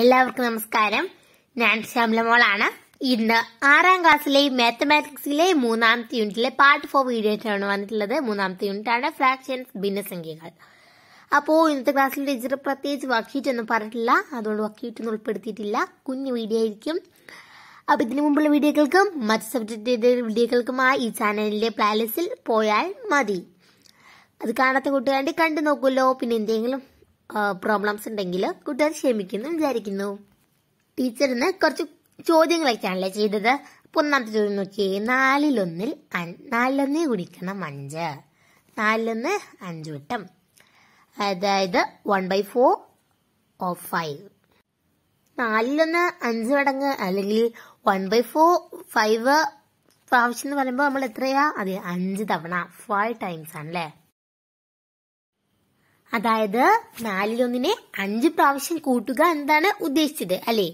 എല്ലാവർക്കും നമസ്കാരം ഞാൻ ശ്യാമലമോളാണ് ഇന്ന് ആറാം ക്ലാസ്സിലെ മാത്തമാറ്റിക്സിലെ മൂന്നാമത്തെ യൂണിറ്റിലെ പാർട്ട് ഫോർ വീഡിയോയിട്ടാണ് വന്നിട്ടുള്ളത് മൂന്നാമത്തെ യൂണിറ്റ് ആണ് ഫ്രാക്ഷൻസ് ഭിന്നസംഖ്യകൾ അപ്പോൾ ഇന്നത്തെ ക്ലാസ്സിൽ ടീച്ചർ പ്രത്യേകിച്ച് വർക്ക്ഷീറ്റ് ഒന്നും പറഞ്ഞിട്ടില്ല അതുകൊണ്ട് വർക്ക്ഷീറ്റ് ഒന്നും ഉൾപ്പെടുത്തിയിട്ടില്ല കുഞ്ഞു വീഡിയോ ആയിരിക്കും അപ്പോൾ ഇതിനു മുമ്പുള്ള വീഡിയോകൾക്കും മറ്റ് സബ്ജക്റ്റ് വീഡിയോകൾക്കുമായി ഈ ചാനലിന്റെ പ്ലേലിസ്റ്റിൽ പോയാൽ മതി അത് കാണാത്ത കൂട്ടുകാണ്ടി കണ്ടു നോക്കുമല്ലോ പിന്നെ എന്തെങ്കിലും പ്രോബ്ലംസ് ഉണ്ടെങ്കിൽ കൂട്ടുകാർ ക്ഷമിക്കുന്നു വിചാരിക്കുന്നു ടീച്ചർ കുറച്ച് ചോദ്യങ്ങളൊക്കെയാണല്ലേ ചെയ്തത് ഒന്നാമത്തെ ചോദ്യം നോക്കിയേ നാലിലൊന്നിൽ നാലിലൊന്നേ കുടിക്കണം അഞ്ച് നാലിലൊന്ന് അഞ്ച് വട്ടം അതായത് one by four of five നാലിലൊന്ന് അഞ്ച് മടങ്ങ് അല്ലെങ്കിൽ വൺ ബൈ ഫോർ ഫൈവ് പ്രാവശ്യം എന്ന് പറയുമ്പോൾ നമ്മൾ എത്രയാ അതെ അഞ്ച് തവണ ഫൈവ് ടൈംസ് ആണല്ലേ അതായത് നാലിലൊന്നിനെ അഞ്ച് പ്രാവശ്യം കൂട്ടുക എന്നതാണ് ഉദ്ദേശിച്ചത് അല്ലെ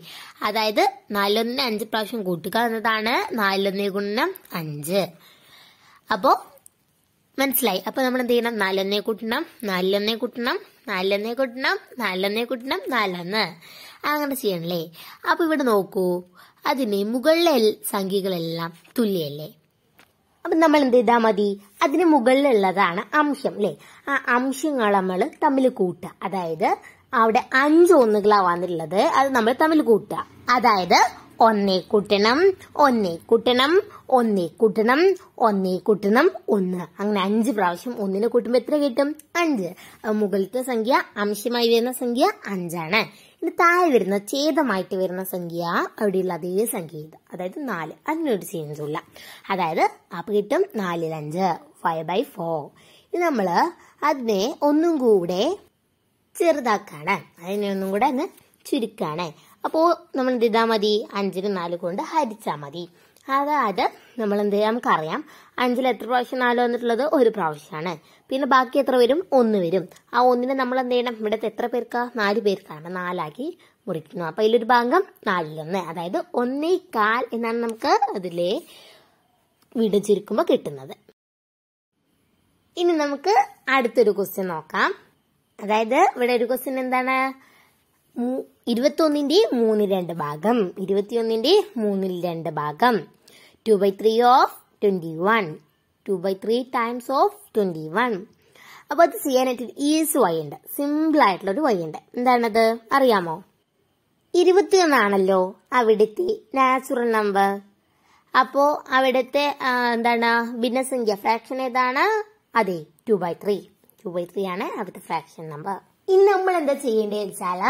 അതായത് നാലിലൊന്നിനെ അഞ്ച് പ്രാവശ്യം കൂട്ടുക എന്നതാണ് നാലിലൊന്നേ ഗുണം അഞ്ച് അപ്പോ മനസ്സിലായി അപ്പൊ നമ്മൾ എന്ത് ചെയ്യണം നാലൊന്നേ കൂട്ടണം നാലിലൊന്നേ കൂട്ടണം നാലിലൊന്നേ കൂട്ടണം നാലിലൊന്നേ കൂട്ടണം നാലൊന്ന് അങ്ങനെ ചെയ്യണല്ലേ അപ്പൊ ഇവിടെ നോക്കൂ അതിന് മുകളിലെ സംഖ്യകളെല്ലാം തുല്യല്ലേ അപ്പൊ നമ്മൾ എന്ത് ചെയ്താൽ മതി അതിന് മുകളിലുള്ളതാണ് അംശം അല്ലെ ആ അംശങ്ങൾ നമ്മൾ തമ്മിൽ കൂട്ടുക അതായത് അവിടെ അഞ്ച് ഒന്നുകളാണ് വന്നിട്ടുള്ളത് അത് നമ്മൾ തമ്മിൽ കൂട്ടുക അതായത് ഒന്നേ കൂട്ടണം ഒന്നേ കൂട്ടണം ഒന്നേ കൂട്ടണം ഒന്നേ കൂട്ടണം ഒന്ന് അങ്ങനെ അഞ്ച് പ്രാവശ്യം ഒന്നിനെ കൂട്ടുമ്പോ എത്ര കിട്ടും അഞ്ച് മുകളിലത്തെ സംഖ്യ അംശമായി വരുന്ന സംഖ്യ അഞ്ചാണ് ഇനി താഴെ വരുന്ന ഛേദമായിട്ട് വരുന്ന സംഖ്യ അവിടെയുള്ള അതേ സംഖ്യ ഇത് അതായത് നാല് അതിനൊരു ചേഞ്ച് ഇല്ല അതായത് അപ്പം കിട്ടും നാലിൽ അഞ്ച് ഫൈവ് ബൈ ഫോർ ഇത് നമ്മൾ അതിനെ ഒന്നും കൂടെ ചെറുതാക്കാണ് അതിനെ ഒന്നും കൂടെ അങ്ങ് ചുരുക്കാണ് അപ്പോൾ നമ്മൾ എന്ത് ചെയ്താൽ മതി അഞ്ചിന് നാല് കൊണ്ട് ഹരിച്ചാൽ മതി അതായത് നമ്മൾ എന്ത് ചെയ്യാം നമുക്കറിയാം അഞ്ചിൽ എത്ര പ്രാവശ്യം നാല് വന്നിട്ടുള്ളത് ഒരു പ്രാവശ്യമാണ് പിന്നെ ബാക്കി എത്ര വരും ഒന്ന് വരും ആ ഒന്നിനെ നമ്മൾ എന്ത് ചെയ്യണം ഇവിടെ എത്ര പേർക്കാ നാല് പേർക്കാണ് നാലാക്കി മുറിക്കുന്നു അപ്പോൾ ഇതിലൊരു ഭാഗം നാലിലൊന്ന് അതായത് ഒന്നേ കാൽ എന്നാണ് നമുക്ക് അതിലെ വിടചുരുക്കുമ്പോൾ കിട്ടുന്നത് ഇനി നമുക്ക് അടുത്തൊരു ക്വസ്റ്റ്യൻ നോക്കാം അതായത് ഇവിടെ ഒരു ക്വസ്റ്റ്യൻ എന്താണ് ഇരുപത്തിയൊന്നിന്റെ മൂന്നിൽ രണ്ട് ഭാഗം ഇരുപത്തിയൊന്നിന്റെ മൂന്നിൽ രണ്ട് ഭാഗം two by three of twenty one two by three times of twenty one അപ്പൊ അത് ചെയ്യാനായിട്ട് ഈസ് വൈ ഉണ്ട് സിമ്പിൾ ആയിട്ടുള്ള ഒരു വഴി ഉണ്ട് എന്താണത് അറിയാമോ ഇരുപത്തി ഒന്നാണല്ലോ അവിടുത്തെ നാച്ചുറൽ നമ്പർ അപ്പോ അവിടുത്തെ എന്താണ് ഭിന്നസംഖ്യ ഫ്രാക്ഷൻ ഏതാണ് അതെ two by three two by three ആണ് അവിടുത്തെ ഫ്രാക്ഷൻ നമ്പർ ഇനി നമ്മൾ എന്താ ചെയ്യേണ്ടത് വെച്ചാൽ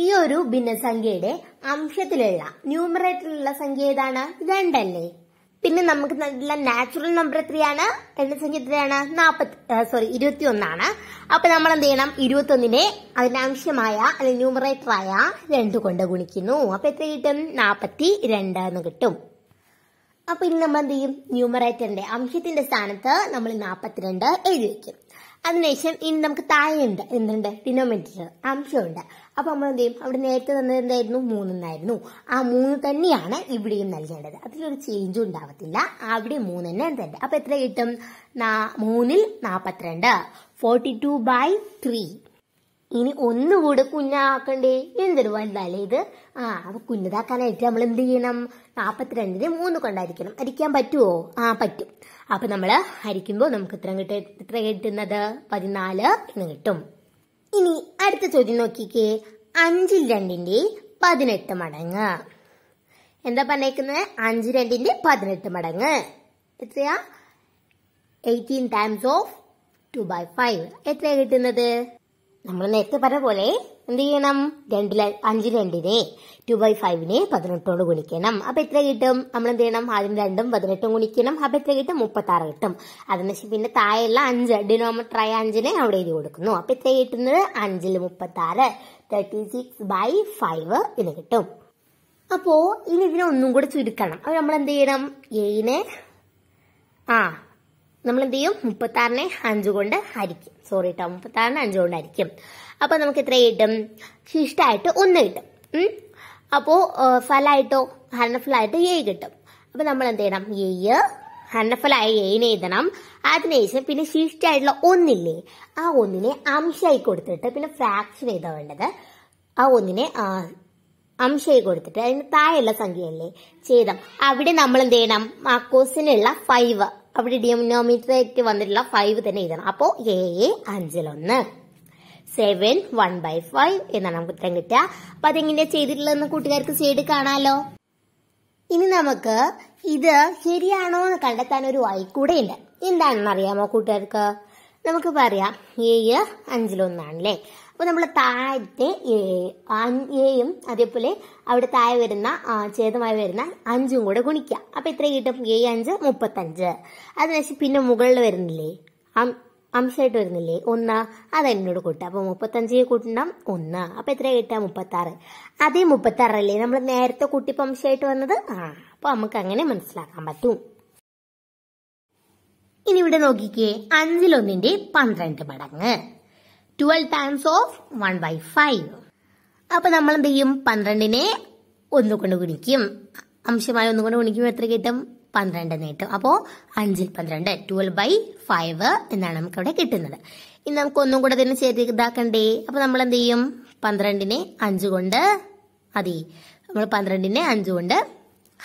ഈ ഒരു ഭിന്നസംഖ്യയുടെ അംശത്തിലുള്ള ന്യൂമറേറ്ററിലുള്ള സംഖ്യ ഏതാണ് രണ്ടല്ലേ പിന്നെ നമുക്ക് നല്ല നാച്ചുറൽ നമ്പർ എത്രയാണ് രണ്ട് സംഖ്യ എത്രയാണ് നാപ്പത്തി സോറി ഇരുപത്തി ഒന്നാണ് അപ്പൊ നമ്മൾ എന്ത് ചെയ്യണം ഇരുപത്തി ഒന്നിനെ അതിന്റെ അംശമായ അല്ലെങ്കിൽ ന്യൂമറേറ്ററായ രണ്ട് കൊണ്ട് ഗുണിക്കുന്നു അപ്പൊ എത്ര കിട്ടും നാപ്പത്തി രണ്ട് എന്ന് കിട്ടും അപ്പൊ ഇനി നമ്മൾ എന്ത് ചെയ്യും ന്യൂമറേറ്ററിന്റെ അംശത്തിന്റെ സ്ഥാനത്ത് നമ്മൾ നാപ്പത്തിരണ്ട് എഴുതി വെക്കും അതിനുശേഷം ഇനി നമുക്ക് താഴെയുണ്ട് എന്തുണ്ട് ഡിനോമിനേറ്റർ അംശമുണ്ട് അപ്പോൾ നമ്മൾ എന്ത് ചെയ്യും അവിടെ നേരത്തെ തന്നത് എന്തായിരുന്നു മൂന്നെന്നായിരുന്നു ആ മൂന്ന് തന്നെയാണ് ഇവിടെയും നൽകേണ്ടത് അതിലൊരു ചേഞ്ചും ഉണ്ടാവത്തില്ല അവിടെ മൂന്ന് തന്നെ എന്തുണ്ട് അപ്പോൾ എത്ര കിട്ടും മൂന്നിൽ നാപ്പത്തിരണ്ട് ഫോർട്ടി ടു ബൈ ത്രീ ഇനി ഒന്നുകൂടെ കുഞ്ഞാക്കണ്ടേ എന്തൊരു വലുതല്ലേ ഇത് ആ അപ്പൊ കുഞ്ഞതാക്കാനായിട്ട് നമ്മൾ എന്ത് ചെയ്യണം നാൽപ്പത്തിരണ്ടിന് മൂന്ന് കൊണ്ടായിരിക്കണം അരിക്കാൻ പറ്റുമോ ആ പറ്റും അപ്പൊ നമ്മൾ അരിക്കുമ്പോൾ നമുക്ക് ഇത്ര കിട്ടും ഇത്ര കിട്ടുന്നത് പതിനാല് എന്ന് കിട്ടും ഇനി അടുത്ത ചോദ്യം നോക്കിക്കേ അഞ്ചിൽ രണ്ടിന്റെ പതിനെട്ട് മടങ്ങ് എന്താ പറഞ്ഞേക്കുന്നത് അഞ്ച് രണ്ടിന്റെ പതിനെട്ട് മടങ്ങ് എത്രയാ eighteen times of two by five എത്രയാ കിട്ടുന്നത് നമ്മൾ നേരത്തെ പറഞ്ഞ പോലെ എന്ത് ചെയ്യണം രണ്ടിലെ അഞ്ച് രണ്ടിനെ ടു ബൈ ഫൈവിനെ പതിനെട്ടോട് ഗുണിക്കണം അപ്പൊ എത്ര കിട്ടും നമ്മൾ എന്ത് ചെയ്യണം ആദ്യം രണ്ടും പതിനെട്ടും ഗുണിക്കണം അപ്പൊ എത്ര കിട്ടും ആറ് കിട്ടും വെച്ചാൽ പിന്നെ താഴെയുള്ള അഞ്ച് ഡിനോമീറ്റർ ആയ അഞ്ചിനെ അവിടെ എഴുതി കൊടുക്കുന്നു അപ്പൊ എത്ര കിട്ടുന്നത് അഞ്ചിൽ ആറ് തേർട്ടി സിക്സ് ബൈ ഫൈവ് ഇത് കിട്ടും അപ്പോ ഇനി ഇതിനെ ഒന്നും കൂടെ ചുരുക്കണം അപ്പൊ നമ്മൾ എന്ത് ചെയ്യണം എയിനെ ആ നമ്മൾ എന്ത് ചെയ്യും മുപ്പത്താറിനെ അഞ്ച് കൊണ്ട് ഹരിക്കും സോറി കേട്ടോ മുപ്പത്താറിനെ അഞ്ച് കൊണ്ട് ഹരിക്കും അപ്പോൾ നമുക്ക് എത്ര കിട്ടും ശിഷ്ടമായിട്ട് ഒന്ന് കിട്ടും അപ്പോൾ ഫലമായിട്ടോ ഹരണഫലായിട്ട് എ കിട്ടും അപ്പോൾ നമ്മൾ എന്ത് ചെയ്യണം എയ്യ് ഹരണഫലായ എയിനെ എഴുതണം അതിനുശേഷം പിന്നെ ശിഷ്ടമായിട്ടുള്ള ഒന്നില്ലേ ആ ഒന്നിനെ അംശമായി കൊടുത്തിട്ട് പിന്നെ ഫ്രാക്ഷൻ എഴുതാ വേണ്ടത് ആ ഒന്നിനെ അംശമായി കൊടുത്തിട്ട് അതിന് താഴെയുള്ള സംഖ്യയല്ലേ ചെയ്തം അവിടെ നമ്മൾ എന്ത് ചെയ്യണം ആ കൊസിനുള്ള ഫൈവ് അവിടെ ആയിട്ട് വന്നിട്ടുള്ള ഫൈവ് തന്നെ എഴുതണം അപ്പോൾ ഏഴ് അഞ്ചിലൊന്ന് സെവൻ വൺ ബൈ ഫൈവ് എന്നാണ് നമുക്ക് ഉത്തരം കിട്ടുക അപ്പൊ അതെങ്ങനെയാ ചെയ്തിട്ടുള്ളതെന്ന് കൂട്ടുകാർക്ക് ചെയ്ത് കാണാലോ ഇനി നമുക്ക് ഇത് ശരിയാണോ എന്ന് കണ്ടെത്താൻ ഒരു വഴി കൂടെ ഉണ്ട് എന്താണെന്ന് അറിയാമോ കൂട്ടുകാർക്ക് നമുക്ക് പറയാം ഏഴ് അഞ്ചിലൊന്നാണല്ലേ അപ്പോൾ നമ്മൾ താഴത്തെ ഏയും അതേപോലെ അവിടെ താഴെ വരുന്ന ഛേദമായി വരുന്ന അഞ്ചും കൂടെ ഗുണിക്കുക അപ്പോൾ എത്ര കിട്ടും ഏഴ് അഞ്ച് മുപ്പത്തഞ്ച് അതിനുശേഷം പിന്നെ മുകളിൽ വരുന്നില്ലേ അംശമായിട്ട് വരുന്നില്ലേ ഒന്ന് അത് എന്നോട് കൂട്ടുക അപ്പൊ മുപ്പത്തഞ്ച് കൂട്ടണം ഒന്ന് അപ്പോൾ എത്ര കിട്ടുക ആറ് അതേ ആറല്ലേ നമ്മൾ നേരത്തെ കൂട്ടിപ്പോൾ അംശമായിട്ട് വന്നത് ആ അപ്പോൾ നമുക്ക് അങ്ങനെ മനസ്സിലാക്കാൻ പറ്റും ഇനി ഇവിടെ നോക്കിക്കേ അഞ്ചിലൊന്നിന്റെ പന്ത്രണ്ട് മടങ്ങ് twelve times of one by five അപ്പൊ നമ്മൾ എന്ത് ചെയ്യും പന്ത്രണ്ടിനെ ഒന്നു കൊണ്ട് ഗുണിക്കും അംശമായി ഒന്നു കൊണ്ട് ഗുണിക്കുമ്പോൾ എത്ര കിട്ടും പന്ത്രണ്ട് നേട്ടം അപ്പോ അഞ്ചിൽ പന്ത്രണ്ട് ട്വൽവ് ബൈ ഫൈവ് എന്നാണ് നമുക്ക് അവിടെ കിട്ടുന്നത് ഇനി നമുക്ക് ഒന്നും കൂടെ തന്നെ ചെറുതാക്കണ്ടേ അപ്പോൾ നമ്മൾ എന്ത് ചെയ്യും പന്ത്രണ്ടിനെ അഞ്ച് കൊണ്ട് അതെ നമ്മൾ പന്ത്രണ്ടിനെ അഞ്ച് കൊണ്ട്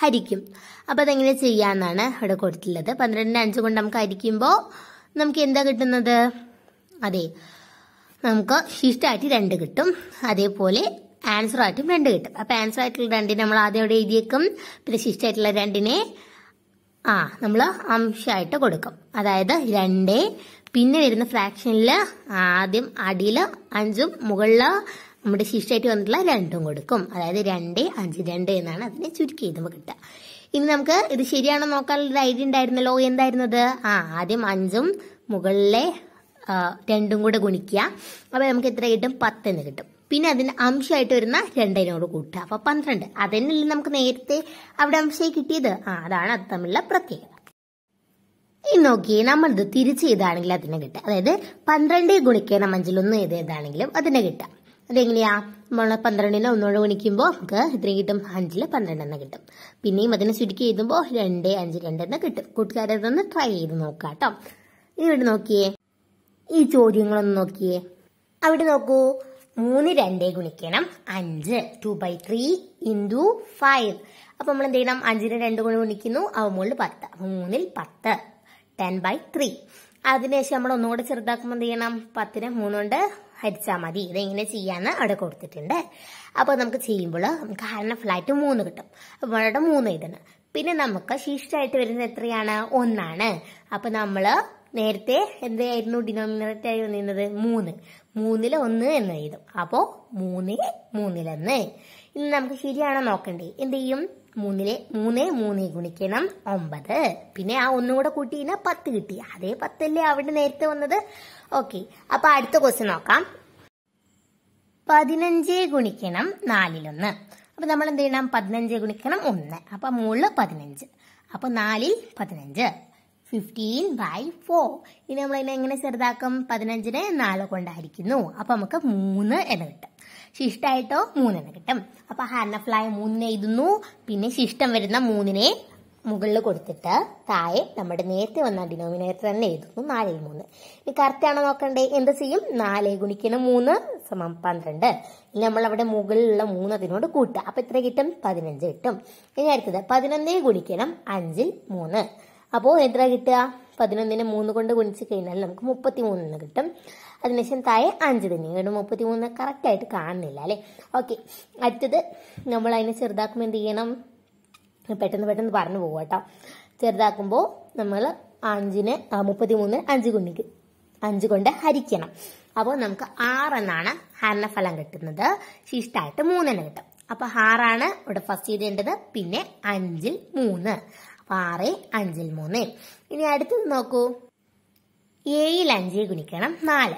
ഹരിക്കും അപ്പോൾ അതെങ്ങനെ ചെയ്യാന്നാണ് ഇവിടെ കൊടുത്തിട്ടുള്ളത് പന്ത്രണ്ടിനെ അഞ്ച് കൊണ്ട് നമുക്ക് ഹരിക്കുമ്പോൾ നമുക്ക് എന്താ കിട്ടുന്നത് അതെ നമുക്ക് ശിഷ്ടമായിട്ട് രണ്ട് കിട്ടും അതേപോലെ ആൻസർ ആയിട്ടും രണ്ട് കിട്ടും അപ്പം ആൻസർ ആയിട്ടുള്ള രണ്ടിനെ നമ്മൾ ആദ്യം അവിടെ എഴുതിയേക്കും പിന്നെ ശിഷ്ടമായിട്ടുള്ള രണ്ടിനെ ആ നമ്മൾ അംശമായിട്ട് കൊടുക്കും അതായത് രണ്ട് പിന്നെ വരുന്ന ഫ്രാക്ഷനിൽ ആദ്യം അടിയിൽ അഞ്ചും മുകളിൽ നമ്മുടെ ശിഷ്ടമായിട്ട് വന്നിട്ടുള്ള രണ്ടും കൊടുക്കും അതായത് രണ്ട് അഞ്ച് രണ്ട് എന്നാണ് അതിനെ ചുരുക്കി എഴുതുമ്പോൾ കിട്ടുക ഇനി നമുക്ക് ഇത് ശരിയാണോ നോക്കാനുള്ള ഒരു ഐഡിയ ഉണ്ടായിരുന്നല്ലോ എന്തായിരുന്നത് ആ ആദ്യം അഞ്ചും മുകളിലെ രണ്ടും കൂടെ ഗുണിക്കുക അപ്പോൾ നമുക്ക് എത്ര കിട്ടും എന്ന് കിട്ടും പിന്നെ അതിന് അംശമായിട്ട് വരുന്ന രണ്ടിനോട് കൂട്ടുക അപ്പോൾ പന്ത്രണ്ട് അതന്നെയല്ലേ നമുക്ക് നേരത്തെ അവിടെ അംശമായി കിട്ടിയത് ആ അതാണ് അത് തമ്മിലുള്ള പ്രത്യേകത ഈ നോക്കി നമ്മളിത് തിരിച്ച് ചെയ്താണെങ്കിൽ അതിനെ കിട്ടുക അതായത് പന്ത്രണ്ട് ഗുണിക്കണം അഞ്ചിൽ ഒന്ന് ചെയ്ത് അതിനെ കിട്ടുക അതെങ്ങനെയാ നമ്മൾ പന്ത്രണ്ടിനെ ഒന്നോട് ഗുണിക്കുമ്പോൾ നമുക്ക് ഇത്രയും കിട്ടും പന്ത്രണ്ട് പന്ത്രണ്ടെന്ന് കിട്ടും പിന്നെയും അതിനെ ചുരുക്കി എഴുതുമ്പോൾ രണ്ട് അഞ്ച് രണ്ടെന്ന് കിട്ടും കൂട്ടുകാരതൊന്ന് ട്രൈ ചെയ്ത് നോക്കാം കേട്ടോ ഇനി ഇവിടെ നോക്കിയേ ഈ ചോദ്യങ്ങളൊന്ന് നോക്കിയേ അവിടെ നോക്കൂ മൂന്ന് രണ്ട് ഗുണിക്കണം അഞ്ച് two by three into five അപ്പൊ നമ്മൾ എന്ത് ചെയ്യണം അഞ്ചിന് രണ്ട് കൊണ്ട് ഗുണിക്കുന്നു അവ മുകളിൽ പത്ത് അപ്പൊ മൂന്നിൽ പത്ത് ടെൻ ബൈ ത്രീ അതിനുശേഷം നമ്മൾ ഒന്നുകൂടെ ചെറുതാക്കുമ്പോൾ എന്ത് ചെയ്യണം പത്തിന് മൂന്നുകൊണ്ട് ഹരിച്ചാൽ മതി ഇതെങ്ങനെ ചെയ്യാന്ന് അവിടെ കൊടുത്തിട്ടുണ്ട് അപ്പോൾ നമുക്ക് ചെയ്യുമ്പോൾ നമുക്ക് ഹരണ ഫ്ലാറ്റ് മൂന്ന് കിട്ടും അപ്പോൾ അവിടെ മൂന്ന് എഴുതണം പിന്നെ നമുക്ക് ശിഷ്ടമായിട്ട് വരുന്നത് എത്രയാണ് ഒന്നാണ് അപ്പോൾ നമ്മൾ നേരത്തെ എന്തായിരുന്നു ഡിനോമിനേറ്റർ ആയി വന്നിരുന്നത് മൂന്ന് മൂന്നിൽ ഒന്ന് എന്ന് എഴുതും അപ്പോൾ മൂന്ന് മൂന്നിലൊന്ന് ഇന്ന് നമുക്ക് ശരിയാണോ നോക്കണ്ടേ എന്ത് ചെയ്യും മൂന്നിലെ മൂന്ന് മൂന്ന് ഗുണിക്കണം ഒമ്പത് പിന്നെ ആ ഒന്നും കൂടെ കൂട്ടി കഴിഞ്ഞാൽ പത്ത് കിട്ടി അതേ പത്തല്ലേ അവിടെ നേരത്തെ വന്നത് ഓക്കെ അപ്പൊ അടുത്ത ക്വസ്റ്റ്യൻ നോക്കാം പതിനഞ്ച് ഗുണിക്കണം നാലിലൊന്ന് അപ്പൊ നമ്മൾ എന്ത് ചെയ്യണം പതിനഞ്ച് ഗുണിക്കണം ഒന്ന് അപ്പൊ മുകളിൽ പതിനഞ്ച് അപ്പൊ നാലിൽ പതിനഞ്ച് ഫിഫ്റ്റീൻ ബൈ ഫോർ ഇനി നമ്മൾ ഇതിനെ എങ്ങനെ ചെറുതാക്കും പതിനഞ്ചിനെ നാല് കൊണ്ടായിരിക്കുന്നു അപ്പൊ നമുക്ക് മൂന്ന് എന്ന് കിട്ടും ശിഷ്ടമായിട്ടോ മൂന്നെണ്ണ കിട്ടും അപ്പൊ ഹാർണഫ്ലായ മൂന്നിനെ എഴുതുന്നു പിന്നെ ശിഷ്ടം വരുന്ന മൂന്നിനെ മുകളിൽ കൊടുത്തിട്ട് താഴെ നമ്മുടെ നേരത്തെ വന്ന ഡിനോമിനേറ്റർ തന്നെ എഴുതുന്നു നാല് മൂന്ന് ഇനി കറക്റ്റാണോ നോക്കണ്ടേ എന്ത് ചെയ്യും നാല് ഗുണിക്കണം മൂന്ന് സമം പന്ത്രണ്ട് ഇനി നമ്മൾ അവിടെ മുകളിലുള്ള മൂന്നതിനോട് കൂട്ടുക അപ്പൊ എത്ര കിട്ടും പതിനഞ്ച് കിട്ടും ഇനി അടുത്തത് പതിനൊന്നേ ഗുണിക്കണം അഞ്ചിൽ മൂന്ന് അപ്പോൾ എത്ര കിട്ടുക പതിനൊന്നിനെ മൂന്ന് കൊണ്ട് ഗുണിച്ച് കഴിഞ്ഞാൽ നമുക്ക് മുപ്പത്തി മൂന്നിന് കിട്ടും അതിനുശേഷം താഴെ അഞ്ച് തന്നെ വീണ്ടും മുപ്പത്തി മൂന്ന് കറക്റ്റായിട്ട് കാണുന്നില്ല അല്ലേ ഓക്കെ അടുത്തത് നമ്മൾ അതിനെ ചെറുതാക്കുമ്പോൾ എന്ത് ചെയ്യണം പെട്ടെന്ന് പെട്ടെന്ന് പറഞ്ഞു പോകും കേട്ടോ ചെറുതാക്കുമ്പോൾ നമ്മൾ അഞ്ചിന് മുപ്പത്തി മൂന്ന് അഞ്ച് ഗുണിക്ക് അഞ്ച് കൊണ്ട് ഹരിക്കണം അപ്പോൾ നമുക്ക് ആറെന്നാണ് ഹരണഫലം കിട്ടുന്നത് ശിഷ്ടായിട്ട് മൂന്നെണ്ണം കിട്ടും അപ്പൊ ആറാണ് ഇവിടെ ഫസ്റ്റ് ചെയ്തേണ്ടത് പിന്നെ അഞ്ചിൽ മൂന്ന് ആറ് അഞ്ചിൽ മൂന്ന് ഇനി അടുത്തത് നോക്കൂ ഏഴിൽ അഞ്ച് ഗുണിക്കണം നാല്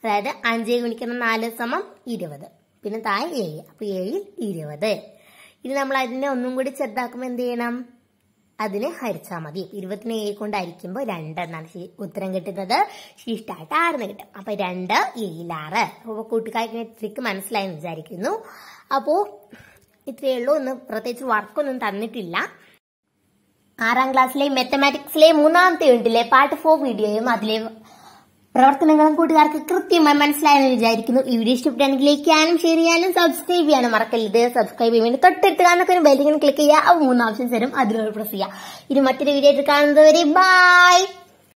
അതായത് അഞ്ച് ഗുണിക്കണം നാല് സമം ഇരുപത് പിന്നെ താഴെ ഏഴ് അപ്പൊ ഏഴിൽ ഇരുപത് ഇനി നമ്മൾ അതിനെ ഒന്നും കൂടി ചെറുതാക്കുമ്പോൾ എന്ത് ചെയ്യണം അതിനെ ഹരിച്ചാൽ മതി ഇരുപത്തിന് ഏഴ് കൊണ്ട് ഹരിക്കുമ്പോൾ രണ്ട് എന്നാണ് ഉത്തരം കിട്ടുന്നത് ശിഷ്ടായിട്ട് ആറിന് കിട്ടും അപ്പൊ രണ്ട് ഏഴിൽ ആറ് അപ്പോൾ കൂട്ടുകാർക്ക് ട്രിക്ക് മനസ്സിലായെന്ന് വിചാരിക്കുന്നു അപ്പോൾ ഇത്രയേ ഉള്ളൂ ഒന്ന് പ്രത്യേകിച്ച് വർക്കൊന്നും തന്നിട്ടില്ല ആറാം ക്ലാസ്സിലെ മാത്തമാറ്റിക്സിലെ മൂന്നാമത്തെ യൂണിറ്റിലെ പാർട്ട് ഫോർ വീഡിയോയും അതിലെ പ്രവർത്തനങ്ങളും കൂട്ടുകാർക്ക് കൃത്യമായി മനസ്സിലായെന്ന് വിചാരിക്കുന്നു ഈ വീഡിയോ ഇഷ്ടപ്പെട്ടാണെങ്കിൽ ലൈക്ക് ചെയ്യാനും ഷെയർ ചെയ്യാനും സബ്സ്ക്രൈബ് ചെയ്യാനും മറക്കരുത് സബ്സ്ക്രൈബ് ചെയ്യാൻ തൊട്ടടുത്ത് കാണുന്ന ഒരു ബെല്ലിങ്ങനെ ക്ലിക്ക് ചെയ്യുക ആ മൂന്ന് ഓപ്ഷൻ തരും അതിലൂടെ പ്രസ് ചെയ്യുക ഇനി മറ്റൊരു വീഡിയോ ആയിട്ട് വരെ ബൈ